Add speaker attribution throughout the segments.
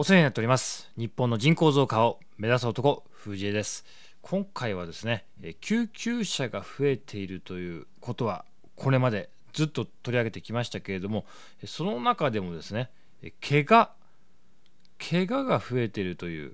Speaker 1: お世話になっております日本の人口増加を目指す男藤江です今回はですね救急車が増えているということはこれまでずっと取り上げてきましたけれどもその中でもですね怪我怪我が増えているという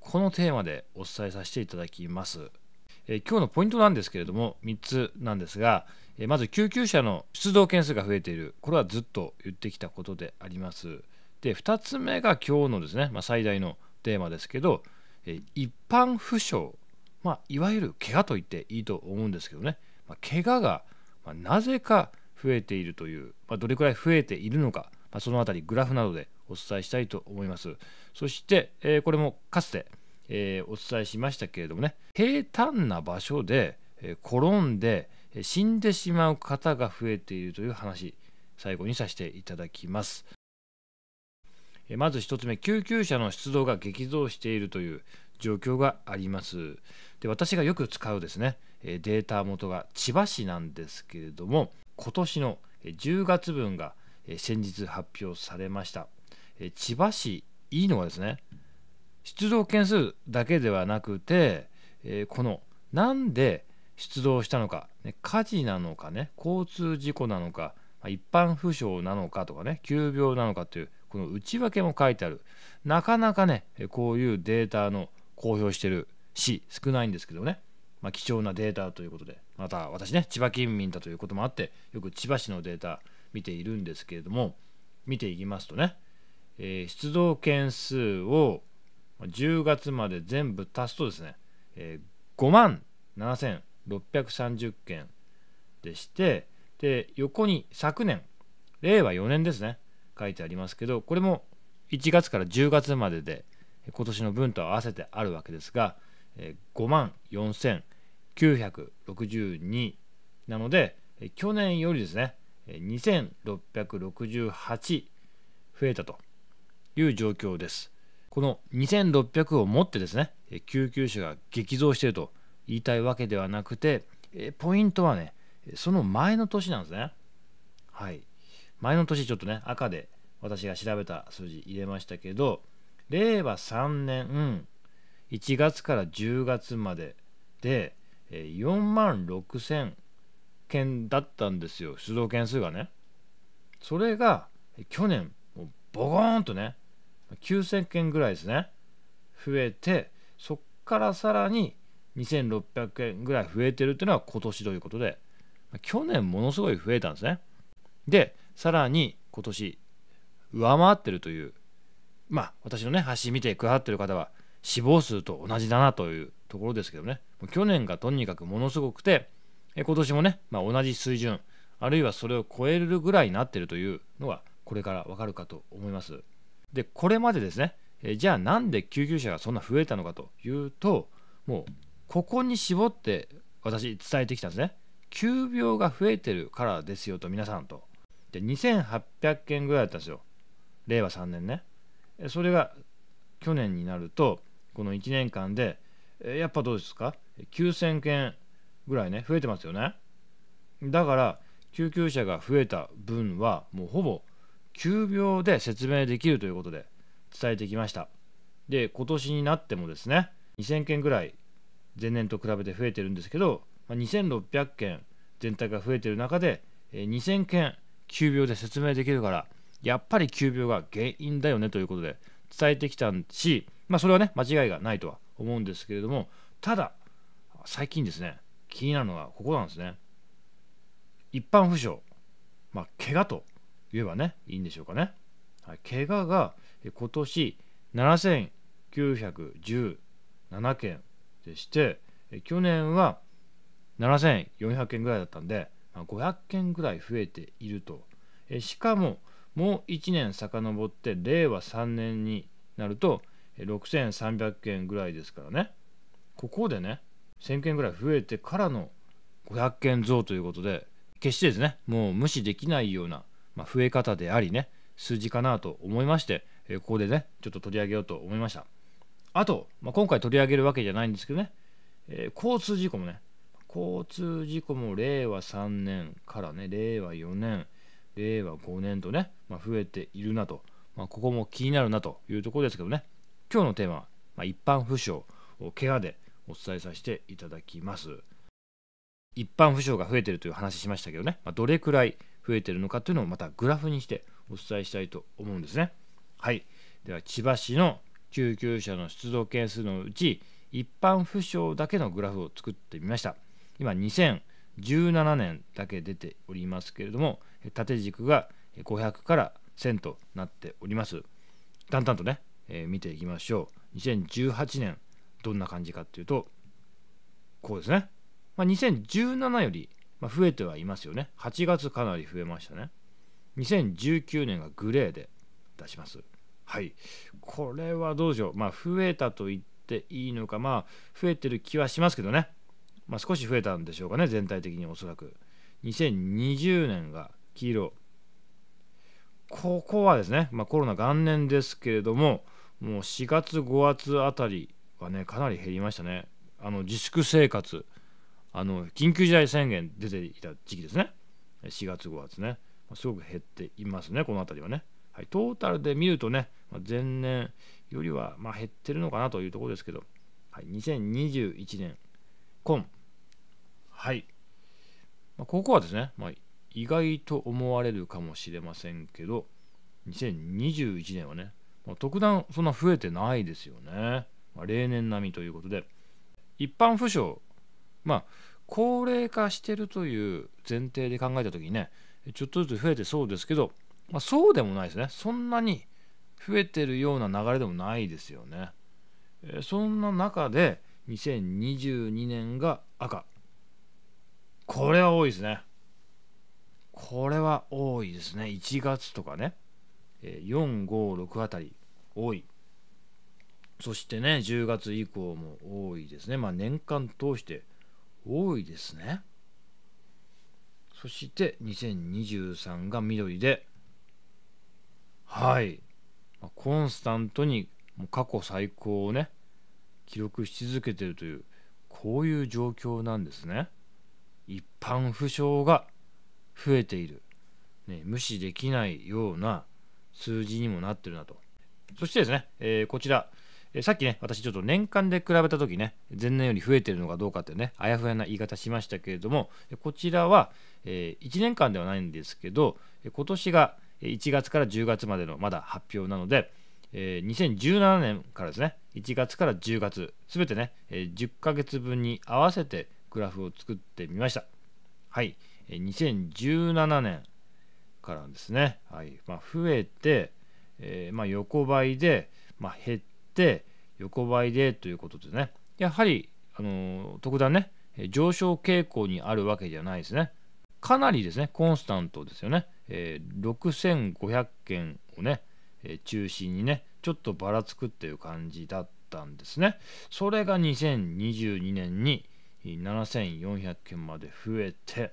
Speaker 1: このテーマでお伝えさせていただきますえ今日のポイントなんですけれども3つなんですが、えまず救急車の出動件数が増えているこれはずっと言ってきたことでありますで2つ目が今日のですね、まあ、最大のテーマですけど、え一般負傷、まあ、いわゆる怪我と言っていいと思うんですけどね、まあ、怪我が、まあ、なぜか増えているという、まあ、どれくらい増えているのか、まあ、その辺りグラフなどでお伝えしたいと思いますそして、えー、これもかつて、えー、お伝えしましたけれどもね平坦な場所で、えー、転んで死んでしまう方が増えているという話最後にさせていただきますまず1つ目救急車の出動が激増しているという状況がありますで私がよく使うですねデータ元が千葉市なんですけれども今年の10月分が先日発表されました千葉市いいのはですね出動件数だけではなくてこのなんで出動したのか火事なのかね交通事故なのか一般負傷なのかとかね急病なのかというこの内訳も書いてあるなかなかねこういうデータの公表してる市少ないんですけどね、まあ、貴重なデータということでまた私ね千葉県民だということもあってよく千葉市のデータ見ているんですけれども見ていきますとね、えー、出動件数を10月まで全部足すとですね、えー、5万7630件でしてで横に昨年令和4年ですね書いてありますけどこれも1月から10月までで今年の分と合わせてあるわけですが5万4962なので去年よりですね2668増えたという状況ですこの2600をもってですね救急車が激増していると言いたいわけではなくてポイントはねその前の年なんですねはい前の年ちょっとね赤で私が調べた数字入れましたけど令和3年1月から10月までで4万6,000件だったんですよ出動件数がね。それが去年ボゴーンとね9,000件ぐらいですね増えてそっからさらに2600件ぐらい増えてるっていうのは今年ということで去年ものすごい増えたんですね。でさらに今年上回ってるというまあ私のね橋見てくださってる方は死亡数と同じだなというところですけどね去年がとにかくものすごくて今年もね、まあ、同じ水準あるいはそれを超えるぐらいになってるというのはこれからわかるかと思いますでこれまでですねえじゃあなんで救急車がそんな増えたのかというともうここに絞って私伝えてきたんですね急病が増えてるからですよと皆さんとで2800件ぐらいだったんですよ令和3年ねそれが去年になるとこの1年間でやっぱどうですか9,000件ぐらいね増えてますよねだから救急車が増えた分はもうほぼ9秒で説明できるということで伝えてきましたで今年になってもですね2000件ぐらい前年と比べて増えてるんですけど2600件全体が増えてる中で2000件9秒で説明できるからやっぱり急病が原因だよねということで伝えてきたし、まあ、それはね間違いがないとは思うんですけれどもただ最近ですね気になるのがここなんですね一般負傷まあ怪我と言えばねいいんでしょうかね、怪我が今年7917件でして去年は7400件ぐらいだったんで500件ぐらい増えているとしかももう1年遡って令和3年になると6300件ぐらいですからねここでね1000件ぐらい増えてからの500件増ということで決してですねもう無視できないような、まあ、増え方でありね数字かなと思いまして、ここでねちょっと取り上げようと思いましたあと、まあ、今回取り上げるわけじゃないんですけどね、えー、交通事故もね交通事故も令和3年からね令和4年令和5年とね、まあ、増えているなと、まあ、ここも気になるなというところですけどね、今日のテーマは、まあ、一般不を怪我でお伝えさせていただきます。一般不詳が増えてるという話しましたけどね、まあ、どれくらい増えてるのかというのをまたグラフにしてお伝えしたいと思うんですね。はい。では、千葉市の救急車の出動件数のうち、一般不詳だけのグラフを作ってみました。今、17年だけ出ておりますけれども縦軸が500から1000となっておりますだんだんとね、えー、見ていきましょう2018年どんな感じかっていうとこうですね、まあ、2017より増えてはいますよね8月かなり増えましたね2019年がグレーで出しますはいこれはどうでしょうまあ増えたと言っていいのかまあ増えてる気はしますけどねまあ、少し増えたんでしょうかね全体的におそらく2020年が黄色ここはですね、まあ、コロナ元年ですけれどももう4月5月あたりはねかなり減りましたねあの自粛生活あの緊急事態宣言出ていた時期ですね4月5月ねすごく減っていますねこの辺りはね、はい、トータルで見るとね前年よりはま減ってるのかなというところですけど、はい、2021年今はい、まあ、ここはですね、まあ、意外と思われるかもしれませんけど2021年はね、まあ、特段そんな増えてないですよね、まあ、例年並みということで一般府省まあ高齢化してるという前提で考えた時にねちょっとずつ増えてそうですけど、まあ、そうでもないですねそんなに増えてるような流れでもないですよね、えそんな中で2022年が赤これは多いですね。これは多いですね。1月とかね。4、5、6あたり多い。そしてね、10月以降も多いですね。まあ年間通して多いですね。そして2023が緑で、はい。コンスタントに過去最高をね、記録し続けてるという、こういう状況なんですね。一般負傷が増えている、ね、無視できないような数字にもなってるなとそしてですね、えー、こちら、えー、さっきね私ちょっと年間で比べた時ね前年より増えてるのかどうかってねあやふやな言い方しましたけれどもこちらは、えー、1年間ではないんですけど今年が1月から10月までのまだ発表なので、え2017年からですね1月から10月すべてね、え10ヶ月分に合わせてグラフを作ってみました。はい、2017年からですね、はいまあ、増えて、えー、まあ、横ばいで、まあ、減って横ばいでということでねやはり、あのー、特段ね上昇傾向にあるわけじゃないですねかなりですねコンスタントですよね、えー、6500件をね、え中心にねちょっとばらつくっていう感じだったんですねそれが2022年に7400件まで増えて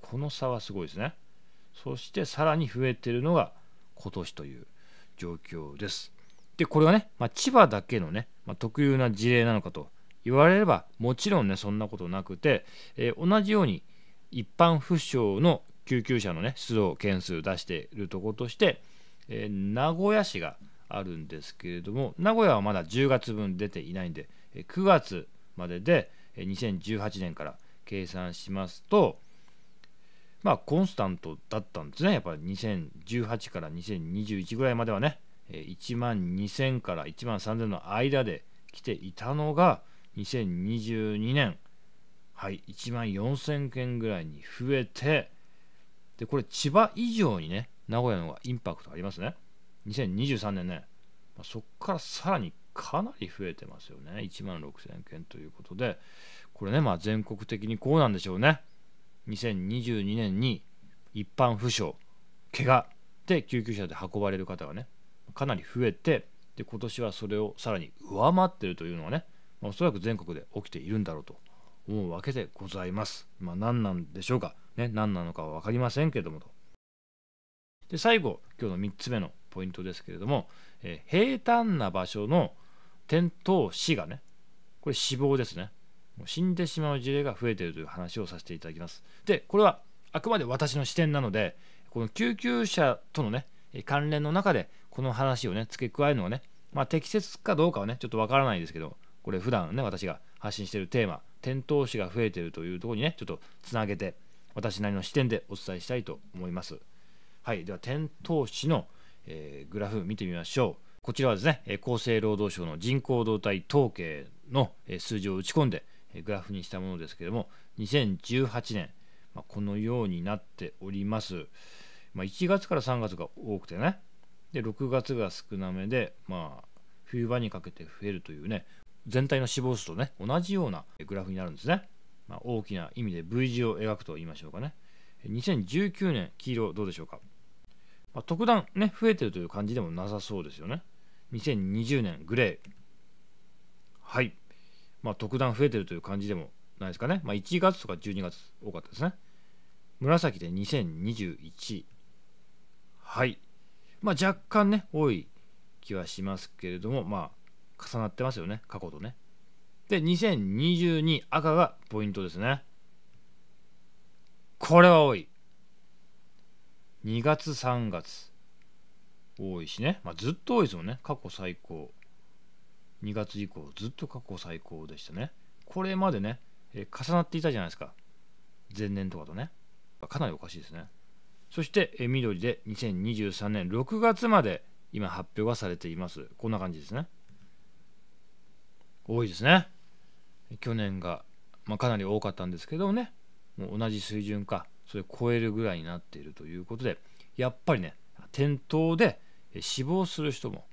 Speaker 1: この差はすごいですねそしてさらに増えてるのが今年という状況ですでこれはね、まあ、千葉だけのね、まあ、特有な事例なのかと言われればもちろんねそんなことなくて、えー、同じように一般府省の救急車のね出動件数を出しているところとして、えー、名古屋市があるんですけれども名古屋はまだ10月分出ていないんで9月までで2018年から計算しますと、まあ、コンスタントだったんですね。やっぱり2018から2021ぐらいまではね、1万2000から1万3000の間で来ていたのが、2022年、はい、1万4000件ぐらいに増えて、で、これ千葉以上にね、名古屋の方がインパクトありますね。2023年ね、まそこからさらにかなり増えてますよね1万6000件ということでこれねまあ全国的にこうなんでしょうね2022年に一般負傷怪我で救急車で運ばれる方がねかなり増えてで今年はそれをさらに上回ってるというのはね、まおそらく全国で起きているんだろうと思うわけでございます。まあ、何なんでしょうか、ね、何なのかは分かりませんけれどもと。で最後今日の3つ目のポイントですけれども、えー、平坦な場所の転倒死がねこれ死亡ですねもう死んでしまう事例が増えているという話をさせていただきますでこれはあくまで私の視点なのでこの救急車とのね関連の中でこの話をね付け加えるのはね、まあ、適切かどうかはねちょっとわからないですけどこれ普段ね私が発信しているテーマ転倒死が増えているというところにねちょっとつなげて私なりの視点でお伝えしたいと思いますはいでは転倒死の、えー、グラフ見てみましょうこちらはですね、厚生労働省の人口動態統計の数字を打ち込んで、グラフにしたものですけれども、2018年、まあ、このようになっております。まあ、1月から3月が多くてね、で6月が少なめで、まあ、冬場にかけて増えるというね、全体の死亡数とね、同じようなグラフになるんですね。まあ、大きな意味で V 字を描くと言いましょうかね。2019年、黄色どうでしょうか。まあ、特段ね、増えてるという感じでもなさそうですよね。2020年グレーはい、まあ、特段増えてるという感じでもないですかね、まあ、1月とか12月多かったですね紫で2021はい、まあ、若干ね多い気はしますけれどもまあ重なってますよね過去とねで2022赤がポイントですねこれは多い2月3月多いしね、まあ、ずっと多いですもんね過去最高2月以降ずっと過去最高でしたねこれまでね、えー、重なっていたじゃないですか前年とかとねかなりおかしいですねそして、えー、緑で2023年6月まで今発表がされていますこんな感じですね多いですね去年が、まあ、かなり多かったんですけどねもう同じ水準かそれを超えるぐらいになっているということでやっぱりね店頭で死亡する人も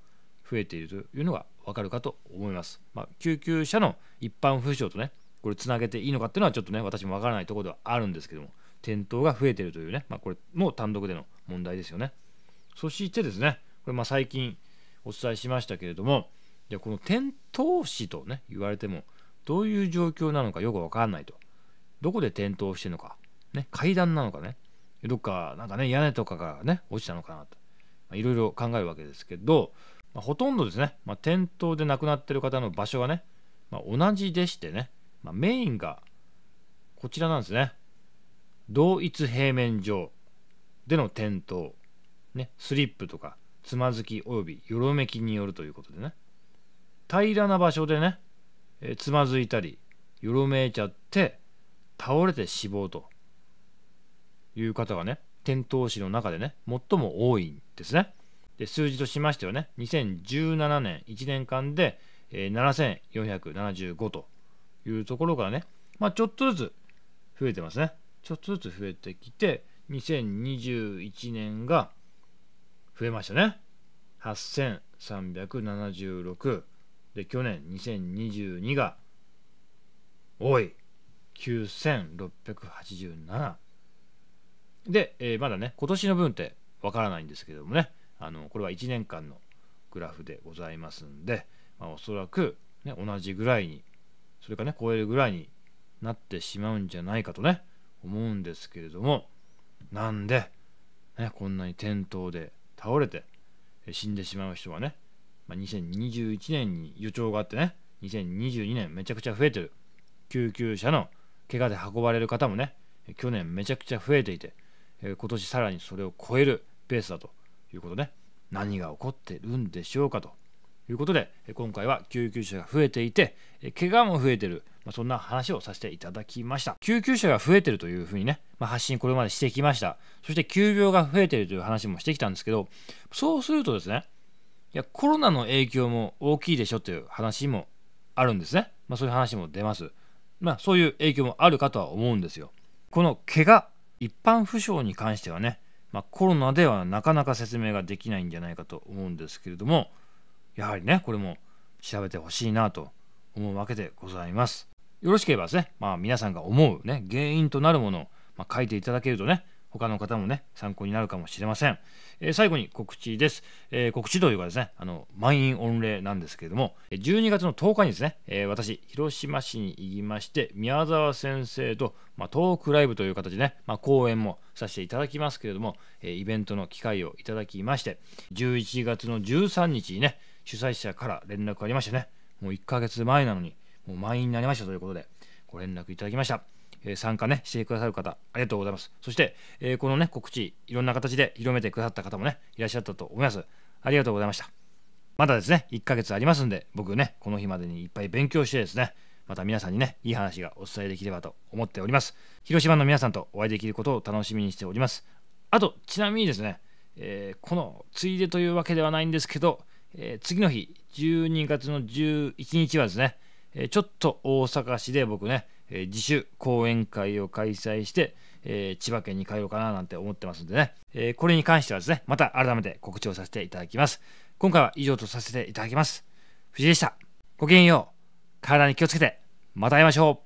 Speaker 1: 増えているというのが分かるかと思います。まあ、救急車の一般負傷とね、これつなげていいのかっていうのはちょっとね、私も分からないところではあるんですけども、転倒が増えているというね、まあ、これも単独での問題ですよね。そしてですね、これま最近お伝えしましたけれども、じゃこの転倒死とね、言われても、どういう状況なのかよく分からないと。どこで転倒してるのか、ね、階段なのかね、どっか、なんかね、屋根とかがね、落ちたのかなと。いろいろ考えるわけですけど、まあ、ほとんどですね、まあ、店頭で亡くなってる方の場所がね、まあ、同じでしてね、まメインがこちらなんですね同一平面上での転倒、ね、スリップとかつまずきおよびよろめきによるということでね平らな場所でね、えつまずいたりよろめいちゃって倒れて死亡という方がね転倒死の中でね最も多いんですね。で数字としましてはね2017年1年間で、えー、7475というところからね、まあ、ちょっとずつ増えてますねちょっとずつ増えてきて2021年が増えましたね8376で去年2022が多い9687で、えー、まだね今年の分ってわからないんですけどもねあのこれは1年間のグラフでございますんで、まあ、おそらく、ね、同じぐらいにそれかね超えるぐらいになってしまうんじゃないかとね思うんですけれどもなんで、ね、こんなに転倒で倒れて死んでしまう人はね、まあ、2021年に予兆があってね2022年めちゃくちゃ増えてる救急車の怪我で運ばれる方もね去年めちゃくちゃ増えていて今年さらにそれを超えるペースだということね何が起こってるんでしょうかということで今回は救急車が増えていて怪我も増えてる、まあ、そんな話をさせていただきました救急車が増えてるというふうにね、まあ、発信これまでしてきましたそして急病が増えてるという話もしてきたんですけどそうするとですねいやコロナの影響も大きいでしょという話もあるんですね、まあ、そういう話も出ますまあそういう影響もあるかとは思うんですよこの怪我一般負傷に関してはねまあ、コロナではなかなか説明ができないんじゃないかと思うんですけれどもやはりねこれも調べてほしいなと思うわけでございますよろしければですね、まあ、皆さんが思う、ね、原因となるものを、まあ、書いていただけるとね他の方もね参考になるかもしれません、えー、最後に告知です、えー、告知というかですねあの満員御礼なんですけれども12月の10日にですね、えー、私広島市に行きまして宮沢先生と、まあ、トークライブという形でね、まあ、講演もさせていただきますけれども、えイベントの機会をいただきまして11月の13日にね主催者から連絡ありましてねもう1ヶ月前なのにもう満員になりましたということでご連絡いただきましたえ参加ねしてくださる方ありがとうございますそして、えこのね告知いろんな形で広めてくださった方もねいらっしゃったと思いますありがとうございましたまだですね1ヶ月ありますんで僕ねこの日までにいっぱい勉強してですねまた皆さんにねいい話がお伝えできればと思っております広島の皆さんとお会いできることを楽しみにしておりますあとちなみにですね、えー、このついでというわけではないんですけど、えー、次の日12月の11日はですね、えー、ちょっと大阪市で僕ねえー、自主講演会を開催して、えー、千葉県に帰ろうかななんて思ってますんでね、えー、これに関してはですね、また改めて告知をさせていただきます。今回は以上とさせていただきます。藤井でした。ごきげんよう。体に気をつけて、また会いましょう。